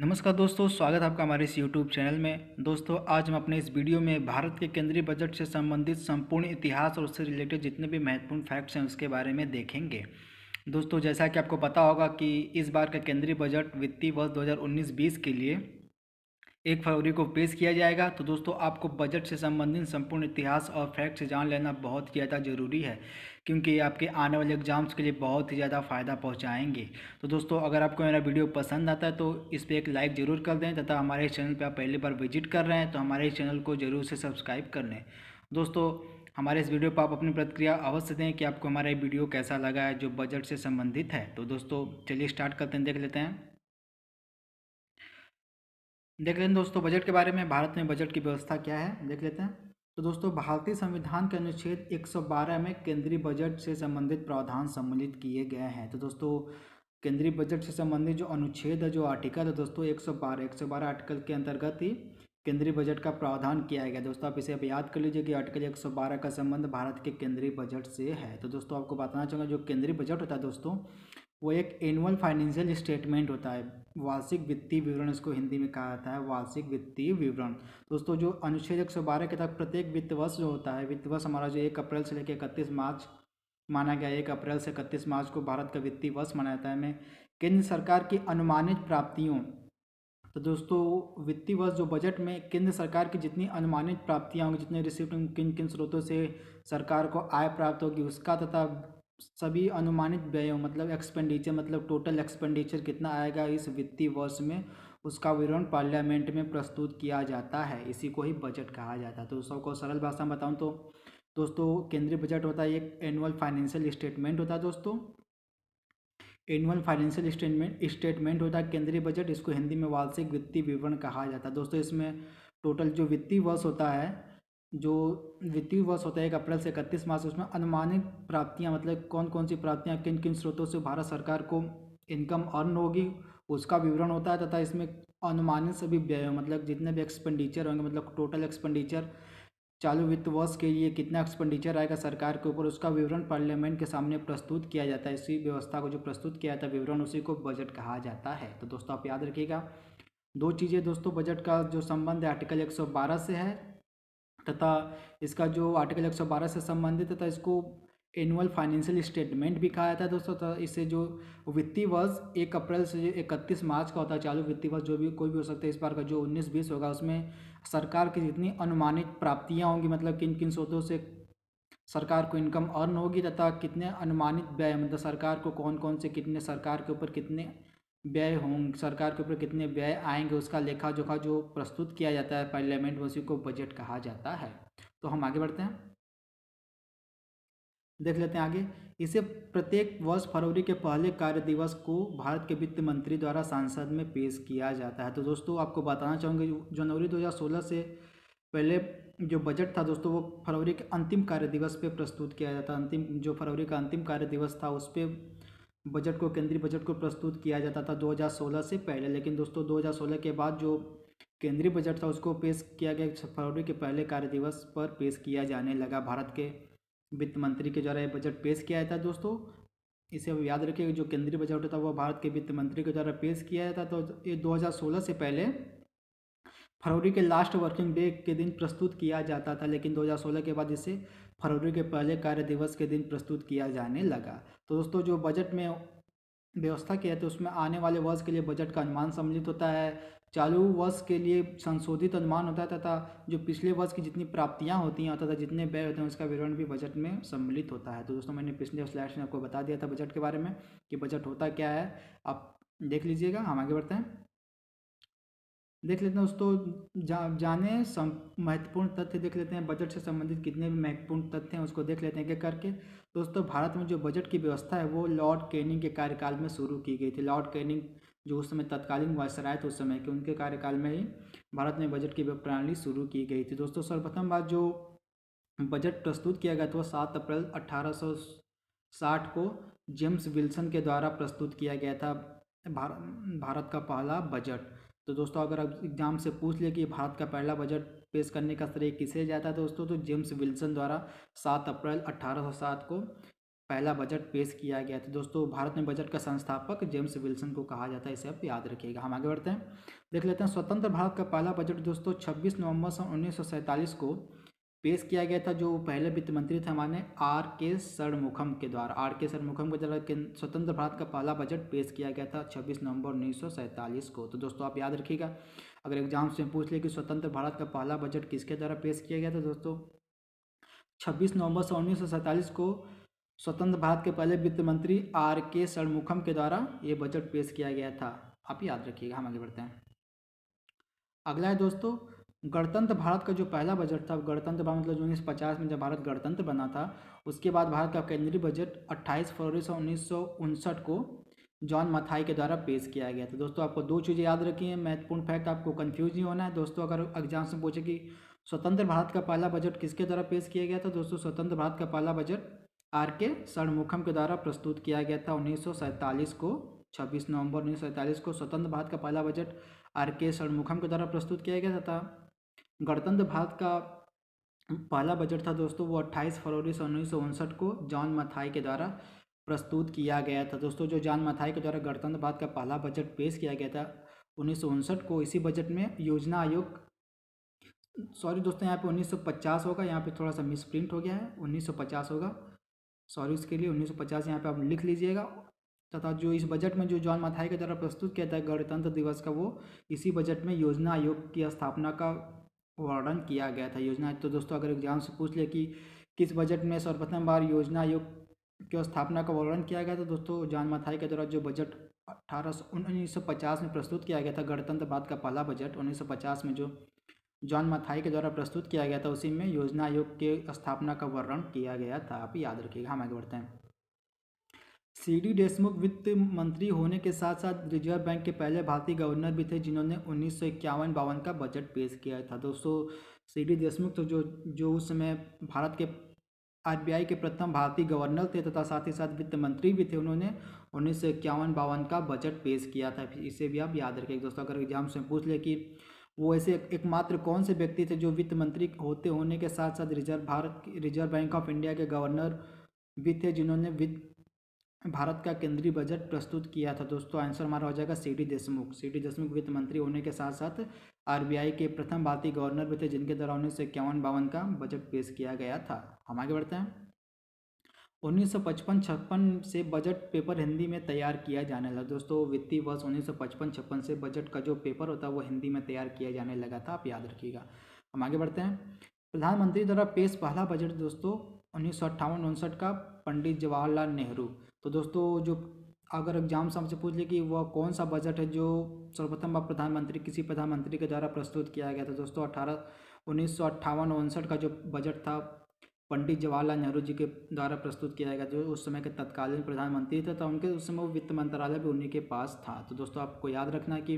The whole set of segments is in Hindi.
नमस्कार दोस्तों स्वागत है आपका हमारे इस यूट्यूब चैनल में दोस्तों आज हम अपने इस वीडियो में भारत के केंद्रीय बजट से संबंधित संपूर्ण इतिहास और उससे रिलेटेड जितने भी महत्वपूर्ण फैक्ट्स हैं उसके बारे में देखेंगे दोस्तों जैसा कि आपको पता होगा कि इस बार का केंद्रीय बजट वित्तीय वर्ष दो हज़ार के लिए एक फरवरी को पेश किया जाएगा तो दोस्तों आपको बजट से संबंधित संपूर्ण इतिहास और फैक्ट से जान लेना बहुत ही ज़्यादा ज़रूरी है क्योंकि आपके आने वाले एग्जाम्स के लिए बहुत ही ज़्यादा फ़ायदा पहुंचाएंगे तो दोस्तों अगर आपको मेरा वीडियो पसंद आता है तो इस पर एक लाइक ज़रूर कर दें तथा हमारे चैनल पर आप पहली बार विजिट कर रहे हैं तो हमारे चैनल को ज़रूर से सब्सक्राइब कर लें दोस्तों हमारे इस वीडियो पर आप अपनी प्रतिक्रिया अवश्य दें कि आपको हमारा ये वीडियो कैसा लगा है जो बजट से संबंधित है तो दोस्तों चलिए स्टार्ट करते हैं देख लेते हैं देख लेते हैं दोस्तों बजट के बारे में भारत में बजट की व्यवस्था क्या है देख लेते हैं तो दोस्तों भारतीय संविधान के अनुच्छेद 112 में केंद्रीय बजट से संबंधित प्रावधान सम्मिलित किए गए हैं तो दोस्तों केंद्रीय बजट से संबंधित जो अनुच्छेद है जो आर्टिकल है दोस्तों सौ बारह आर्टिकल के अंतर्गत ही केंद्रीय बजट का प्रावधान किया गया दोस्तों आप इसे अब याद कर लीजिए कि आर्टिकल 112 का संबंध भारत के केंद्रीय बजट से है तो दोस्तों आपको बताना चाहूँगा जो केंद्रीय बजट होता है दोस्तों वो एक एनुअल फाइनेंशियल स्टेटमेंट होता है वार्षिक वित्तीय विवरण इसको हिंदी में कहा जाता है वार्षिक वित्तीय विवरण दोस्तों जो अनुच्छेद एक सौ बारह के तहत प्रत्येक वित्त वर्ष जो होता है वित्त वर्ष हमारा जो एक अप्रैल से लेकर इकतीस मार्च माना गया एक अप्रैल से इकतीस मार्च को भारत का वित्तीय वर्ष मनाया जाता है मैं केंद्र सरकार की अनुमानित प्राप्तियों तो दोस्तों वित्तीय वर्ष जो बजट में केंद्र सरकार की जितनी अनुमानित प्राप्तियाँ होंगी जितने रिसिप्ट किन किन स्रोतों से सरकार को आय प्राप्त होगी उसका तथा सभी अनुमानित व्ययों मतलब एक्सपेंडिचर मतलब टोटल एक्सपेंडिचर कितना आएगा इस वित्तीय वर्ष में उसका विवरण पार्लियामेंट में प्रस्तुत किया जाता है इसी को ही बजट कहा जाता है तो सबको सरल भाषा में बताऊँ तो दोस्तों केंद्रीय बजट होता है एक एनुअल फाइनेंशियल स्टेटमेंट होता है दोस्तों एनुअल फाइनेंशियल स्टेटमेंट स्टेटमेंट होता है केंद्रीय बजट इसको हिंदी में वार्षिक वित्तीय विवरण कहा जाता है दोस्तों इसमें टोटल जो वित्तीय वर्ष होता है जो वित्तीय वर्ष होता है एक अप्रैल से इकतीस मार्च उसमें अनुमानित प्राप्तियां मतलब कौन कौन सी प्राप्तियां किन किन स्रोतों से भारत सरकार को इनकम अर्न होगी उसका विवरण होता है तथा इसमें अनुमानित सभी व्यय मतलब जितने भी एक्सपेंडिचर होंगे मतलब टोटल एक्सपेंडिचर चालू वित्त वर्ष के लिए कितना एक्सपेंडिचर आएगा सरकार के ऊपर उसका विवरण पार्लियामेंट के सामने प्रस्तुत किया जाता है इसी व्यवस्था को जो प्रस्तुत किया जाता है विवरण उसी को बजट कहा जाता है तो दोस्तों आप याद रखिएगा दो चीज़ें दोस्तों बजट का जो संबंध है आर्टिकल 112 से है तथा इसका जो आर्टिकल एक से संबंधित तथा इसको एनुअल फाइनेंशियल स्टेटमेंट भी कहा जाता है दोस्तों तो इससे जो वित्तीय वर्ष एक अप्रैल से इकतीस मार्च का होता है चालू वित्तीय वर्ष जो भी कोई भी हो सकता है इस बार का जो उन्नीस बीस होगा उसमें सरकार की जितनी अनुमानित प्राप्तियाँ होंगी मतलब किन किन स्रोतों से सरकार को इनकम अर्न होगी तथा कितने अनुमानित व्यय मतलब सरकार को कौन कौन से कितने सरकार के ऊपर कितने व्यय होंगे सरकार के ऊपर कितने व्यय आएंगे उसका लेखा जोखा जो प्रस्तुत किया जाता है पार्लियामेंट में उसी को बजट कहा जाता है तो हम आगे बढ़ते हैं देख लेते हैं आगे इसे प्रत्येक वर्ष फरवरी के पहले कार्य दिवस को भारत के वित्त मंत्री द्वारा संसद में पेश किया जाता है तो दोस्तों आपको बताना चाहूँगी जनवरी सोलह से पहले जो बजट था दोस्तों वो फरवरी के अंतिम कार्य दिवस पे प्रस्तुत किया जाता अंतिम जो फरवरी का अंतिम कार्य दिवस था उस पर बजट को केंद्रीय बजट को प्रस्तुत किया जाता था 2016 से पहले लेकिन दोस्तों 2016 के बाद जो केंद्रीय बजट था उसको पेश किया गया फरवरी के पहले कार्य दिवस पर पेश किया जाने लगा भारत के वित्त मंत्री के द्वारा ये बजट पेश किया जाता दोस्तों इसे अब याद रखिए जो केंद्रीय बजट होता था वह भारत के वित्त मंत्री के द्वारा पेश किया जाता तो ये दो से पहले फरवरी के लास्ट वर्किंग डे के दिन प्रस्तुत किया जाता था लेकिन 2016 के बाद इसे फरवरी के पहले कार्य दिवस के दिन प्रस्तुत किया जाने लगा तो दोस्तों जो बजट में व्यवस्था किया तो उसमें आने वाले वर्ष के लिए बजट का अनुमान सम्मिलित होता है चालू वर्ष के लिए संशोधित अनुमान होता है तथा जो पिछले वर्ष की जितनी प्राप्तियां होती हैं तथा जितने व्यय होते हैं उसका विवरण भी बजट में सम्मिलित होता है तो दोस्तों मैंने पिछले स्लाइड्स में आपको बता दिया था बजट के बारे में कि बजट होता क्या है आप देख लीजिएगा हम आगे बढ़ते हैं देख लेते हैं दोस्तों जा, जाने महत्वपूर्ण तथ्य देख लेते हैं बजट से संबंधित कितने भी महत्वपूर्ण तथ्य हैं उसको देख लेते हैं क्या करके दोस्तों भारत में जो बजट की व्यवस्था है वो लॉर्ड कैनिंग के कार्यकाल में शुरू की गई थी लॉर्ड कैनिंग जो उस समय तत्कालीन वायसराय थे उस समय के उनके कार्यकाल में ही भारत में बजट की प्रणाली शुरू की गई थी दोस्तों सर्वप्रथम बात जो बजट प्रस्तुत किया गया था वो सात अप्रैल अट्ठारह साठ को जेम्स विल्सन के द्वारा प्रस्तुत किया गया था भारत का पहला बजट तो दोस्तों अगर अब एग्जाम से पूछ लिया कि भारत का पहला बजट पेश करने का श्रेय किसे जाता है दोस्तों तो जेम्स विल्सन द्वारा सात अप्रैल सात को पहला बजट पेश किया गया था दोस्तों भारत में बजट का संस्थापक जेम्स विल्सन को कहा जाता है इसे आप याद रखिएगा हम आगे बढ़ते हैं देख लेते हैं स्वतंत्र भारत का पहला बजट दोस्तों छब्बीस नवंबर सन उन्नीस को पेश किया गया था जो पहले वित्त मंत्री थे हमारे आर के सरमुखम के द्वारा आर के सरमुखम के द्वारा स्वतंत्र भारत का पहला बजट पेश किया गया था 26 नवंबर उन्नीस को तो दोस्तों आप याद रखिएगा अगर एग्जाम से पूछ ले कि स्वतंत्र भारत का पहला बजट किसके द्वारा पेश किया गया था दोस्तों छब्बीस नवंबर सौ उन्नीस को स्वतंत्र भारत के पहले वित्त मंत्री आर के सरमुखम के द्वारा ये बजट पेश किया गया था आप याद रखिएगा हम आगे बढ़ते हैं अगला है दोस्तों गणतंत्र भारत का जो पहला बजट था गणतंत्र भारत मतलब उन्नीस पचास में जब भारत गणतंत्र बना था उसके बाद भारत का केंद्रीय बजट 28 फरवरी सौ उन्नीस को जॉन मथाई के द्वारा पेश किया गया था दोस्तों आपको दो चीज़ें याद रखी हैं महत्वपूर्ण फैक्ट आपको कन्फ्यूज नहीं होना है दोस्तों अगर एग्जाम में पूछे कि स्वतंत्र भारत का पहला बजट किसके द्वारा पेश किया गया था दोस्तों स्वतंत्र भारत का पहला बजट आर के षणमुखम के द्वारा प्रस्तुत किया गया था उन्नीस को 26 नवंबर उन्नीस को स्वतंत्र भारत का पहला बजट आर के षणमुखम के द्वारा प्रस्तुत किया गया था गणतंत्र भारत का पहला बजट था दोस्तों वो 28 फरवरी सन उन्नीस को जॉन मथाई के द्वारा प्रस्तुत किया गया था दोस्तों जो जॉन मथाई के द्वारा गणतंत्र भारत का पहला बजट पेश किया गया था उन्नीस को इसी बजट में योजना आयोग सॉरी दोस्तों यहाँ पे 1950 होगा यहाँ पे थोड़ा सा मिसप्रिंट हो गया है 1950 होगा सॉरी उसके लिए 1950 यहाँ पे आप लिख लीजिएगा तथा जो इस बजट में जो जॉन माथाई के द्वारा प्रस्तुत किया था गणतंत्र दिवस का वो इसी बजट में योजना आयोग की स्थापना का वर्णन किया गया था योजना तो दोस्तों अगर एग्जाम से पूछ ले कि किस बजट में सर्वप्रथम बार योजना आयोग की स्थापना का वर्णन किया गया था तो दोस्तों जान माथाई के द्वारा जो बजट अठारह उन्नीस में प्रस्तुत किया गया था गणतंत्रवाद का पहला बजट 1950 में जो जॉन माथाई के द्वारा प्रस्तुत किया गया था उसी में योजना आयोग के स्थापना का वर्णन किया गया था आप याद रखिएगा हम आगे बढ़ते हैं सी डी देशमुख वित्त मंत्री होने के साथ साथ रिजर्व बैंक के पहले भारतीय गवर्नर भी थे जिन्होंने उन्नीस सौ इक्यावन बावन का बजट पेश किया था दोस्तों सी डी देशमुख तो जो जो उस समय भारत के आरबीआई के प्रथम भारतीय गवर्नर थे तथा साथ ही साथ वित्त मंत्री भी थे उन्होंने उन्नीस सौ इक्यावन बावन का बजट पेश किया था इसे भी आप याद रखें दोस्तों अगर एग्जाम से पूछ ले कि वो ऐसे एकमात्र कौन से व्यक्ति थे जो वित्त मंत्री होते होने के साथ साथ reserve Bharat Reserve Bank of India के गवर्नर भी थे जिन्होंने वित्त भारत का केंद्रीय बजट प्रस्तुत किया था दोस्तों आंसर हमारा हो जाएगा C D Deshmukh C D Deshmukh वित्त मंत्री होने के साथ साथ आरबीआई के प्रथम भारतीय गवर्नर भी थे जिनके द्वारा उन्नीस सौ इक्यावन बावन का बजट पेश किया गया था हम आगे बढ़ते हैं उन्नीस सौ पचपन छप्पन से बजट पेपर हिंदी में तैयार किया जाने लगा दोस्तों वित्तीय वर्ष उन्नीस सौ पचपन छप्पन से बजट का जो पेपर होता है वो हिंदी में तैयार किया जाने लगा था आप याद रखिएगा हम आगे बढ़ते हैं प्रधानमंत्री द्वारा पेश पहला बजट दोस्तों उन्नीस सौ अट्ठावन उनसठ का पंडित जवाहरलाल नेहरू तो दोस्तों जो अगर एग्जाम से हमसे पूछ ले कि वह कौन सा बजट है जो सर्वप्रथम बार प्रधानमंत्री किसी प्रधानमंत्री के द्वारा प्रस्तुत किया गया था दोस्तों अठारह उन्नीस सौ अट्ठावन उनसठ का जो बजट था पंडित जवाहरलाल नेहरू जी के द्वारा प्रस्तुत किया गया जो उस समय के तत्कालीन प्रधानमंत्री थे तो उनके उस समय वित्त मंत्रालय भी उन्हीं के पास था तो दोस्तों आपको याद रखना कि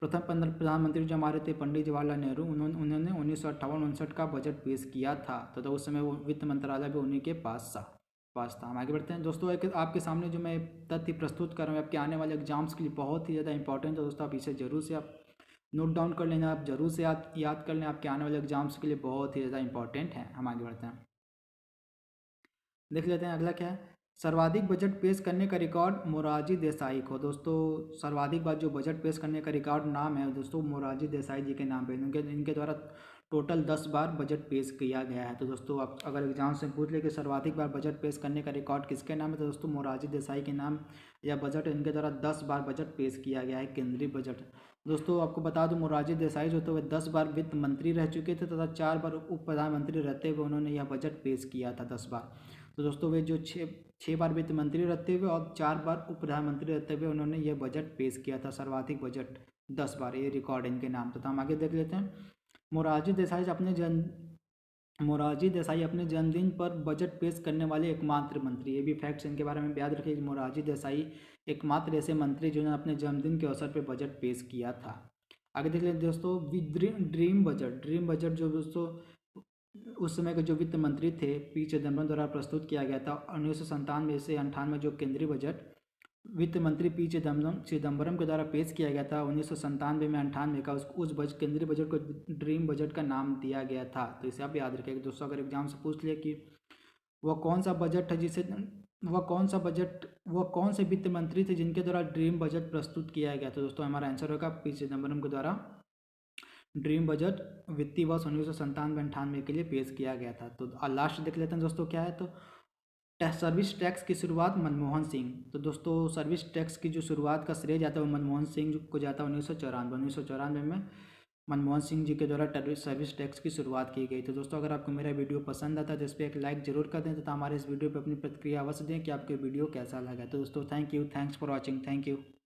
प्रथम प्रधानमंत्री जो हमारे थे पंडित जवाहरलाल नेहरू उन्होंने उन्होंने उन्नीस सौ अट्ठावन उनसठ का बजट पेश किया था तथा उस समय वो वित्त मंत्रालय भी उन्हीं के पास था पास था हम आगे बढ़ते हैं दोस्तों एक आपके सामने जो मैं तथ्य प्रस्तुत कर रहा हूँ आपके आने वाले एग्जाम्स के लिए बहुत ही ज़्यादा इंपॉर्टेंट है दोस्तों आप इसे जरूर से आप नोट डाउन कर लेना आप जरूर से याद याद कर लें आपके आने वाले एग्जाम्स के लिए बहुत ही ज़्यादा इंपॉर्टेंट है हम आगे बढ़ते हैं देख लेते हैं अगला क्या है सर्वाधिक बजट पेश करने का रिकॉर्ड मोरारजी देसाई को दोस्तों सर्वाधिक बार जो बजट पेश करने का रिकॉर्ड नाम है दोस्तों मोरारजी देसाई जी के नाम पे इनके इनके द्वारा टोटल दस बार बजट पेश किया गया है तो दोस्तों आप अगर एग्जाम से पूछ ले कि सर्वाधिक बार बजट पेश करने का रिकॉर्ड किसके नाम है तो दोस्तों मोरारजी देसाई के नाम या बजट इनके द्वारा दस बार बजट पेश किया गया है केंद्रीय बजट दोस्तों आपको बता दूं मोरारजी देसाई जो थे वह दस बार वित्त मंत्री रह चुके थे तथा चार बार उप प्रधानमंत्री रहते हुए उन्होंने यह बजट पेश किया था दस बार तो दोस्तों वे जो छः छः बार वित्त मंत्री रहते हुए और चार बार उप प्रधानमंत्री रहते हुए उन्होंने यह बजट पेश किया था सर्वाधिक बजट दस बार ये रिकॉर्ड इनके नाम तो हम आगे देख लेते हैं मोरारजी देसाई अपने जन मोरारजी देसाई अपने जन्मदिन पर बजट पेश करने वाले एकमात्र मंत्री ये भी फैक्ट्स इनके बारे में याद रखिए मोरारजी देसाई एकमात्र ऐसे मंत्री जिन्होंने अपने जन्मदिन के अवसर पर बजट पेश किया था आगे देख लेते दोस्तों ड्रीम बजट ड्रीम बजट जो दोस्तों उस समय के जो वित्त मंत्री थे पी चिदम्बरम द्वारा प्रस्तुत किया गया था उन्नीस सौ संतानवे से अंठानवे जो केंद्रीय बजट वित्त मंत्री पी चिदम्बरम चिदम्बरम के द्वारा पेश किया गया था उन्नीस सौ संतानवे में अंठानवे का उस बजट केंद्रीय बजट को ड्रीम बजट का नाम दिया गया था तो इसे आप याद रखिए दोस्तों अगर एग्जाम से पूछ लिया कि वह कौन सा बजट था जिसे वह कौन सा बजट वह कौन से वित्त मंत्री थे जिनके द्वारा ड्रीम बजट प्रस्तुत किया गया था तो दोस्तों हमारा आंसर होगा पी चिदम्बरम के द्वारा ड्रीम बजट वित्तीय वर्ष उन्नीस सौ संतानवे अंठानवे के लिए पेश किया गया था तो लास्ट देख लेते हैं दोस्तों क्या है तो सर्विस टैक्स की शुरुआत मनमोहन सिंह तो दोस्तों सर्विस टैक्स की जो शुरुआत का श्रेय जाता है वो मनमोहन सिंह को जाता है उन्नीस सौ चौरानवे उन्नीस सौ चौरानवे में मनमोहन सिंह जी के द्वारा सर्विस टैक्स की शुरुआत की गई तो दोस्तों अगर आपको मेरा वीडियो पसंद आता है तो इस पर एक लाइक जरूर कर दें तथा तो हमारे इस वीडियो पर अपनी प्रतिक्रिया अवश्य दें कि आपके वीडियो कैसा लगा तो दोस्तों thank you thanks for watching thank you